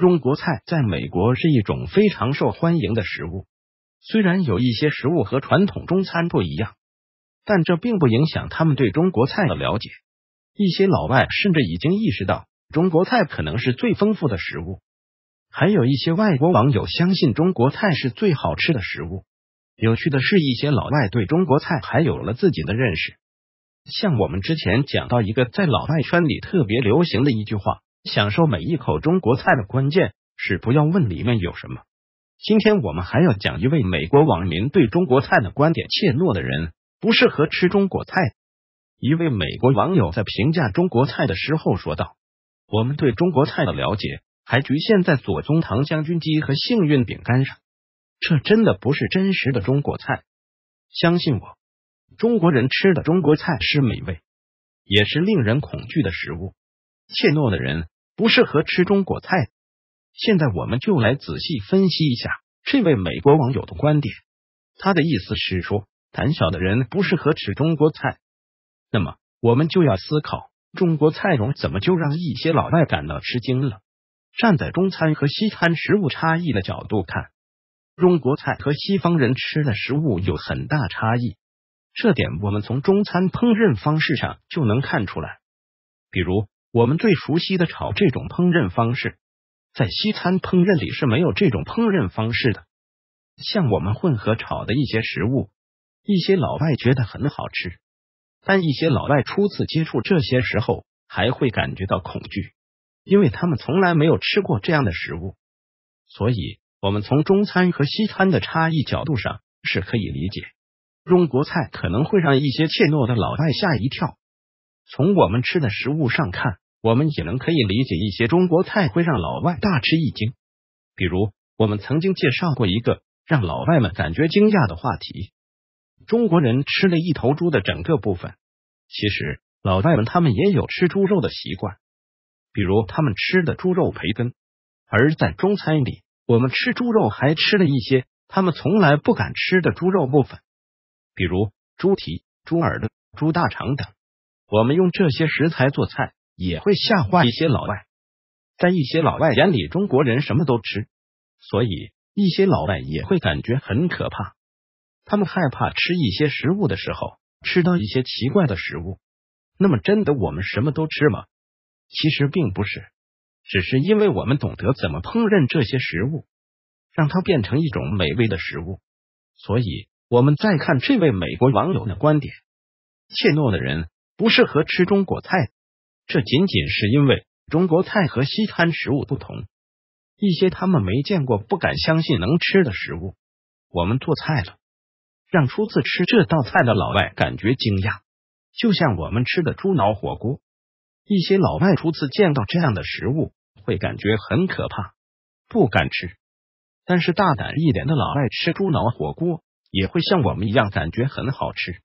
中国菜在美国是一种非常受欢迎的食物，虽然有一些食物和传统中餐不一样，但这并不影响他们对中国菜的了解。一些老外甚至已经意识到中国菜可能是最丰富的食物，还有一些外国网友相信中国菜是最好吃的食物。有趣的是一些老外对中国菜还有了自己的认识，像我们之前讲到一个在老外圈里特别流行的一句话。享受每一口中国菜的关键是不要问里面有什么。今天我们还要讲一位美国网民对中国菜的观点：怯懦的人不适合吃中国菜。一位美国网友在评价中国菜的时候说道：“我们对中国菜的了解还局限在左宗棠将军鸡和幸运饼干上，这真的不是真实的中国菜。相信我，中国人吃的中国菜是美味，也是令人恐惧的食物。”怯懦的人不适合吃中国菜。现在我们就来仔细分析一下这位美国网友的观点。他的意思是说，胆小的人不适合吃中国菜。那么，我们就要思考，中国菜中怎么就让一些老外感到吃惊了？站在中餐和西餐食物差异的角度看，中国菜和西方人吃的食物有很大差异。这点我们从中餐烹饪方式上就能看出来，比如。我们最熟悉的炒这种烹饪方式，在西餐烹饪里是没有这种烹饪方式的。像我们混合炒的一些食物，一些老外觉得很好吃，但一些老外初次接触这些时候，还会感觉到恐惧，因为他们从来没有吃过这样的食物。所以，我们从中餐和西餐的差异角度上是可以理解，中国菜可能会让一些怯懦的老外吓一跳。从我们吃的食物上看，我们也能可以理解一些中国菜会让老外大吃一惊。比如，我们曾经介绍过一个让老外们感觉惊讶的话题：中国人吃了一头猪的整个部分。其实，老外们他们也有吃猪肉的习惯，比如他们吃的猪肉培根。而在中餐里，我们吃猪肉还吃了一些他们从来不敢吃的猪肉部分，比如猪蹄、猪耳朵、猪大肠等。我们用这些食材做菜，也会吓坏一些老外。在一些老外眼里，中国人什么都吃，所以一些老外也会感觉很可怕。他们害怕吃一些食物的时候吃到一些奇怪的食物。那么，真的我们什么都吃吗？其实并不是，只是因为我们懂得怎么烹饪这些食物，让它变成一种美味的食物。所以，我们再看这位美国网友的观点：怯懦的人。不适合吃中国菜，这仅仅是因为中国菜和西餐食物不同，一些他们没见过、不敢相信能吃的食物，我们做菜了，让初次吃这道菜的老外感觉惊讶，就像我们吃的猪脑火锅，一些老外初次见到这样的食物会感觉很可怕，不敢吃，但是大胆一点的老外吃猪脑火锅也会像我们一样感觉很好吃。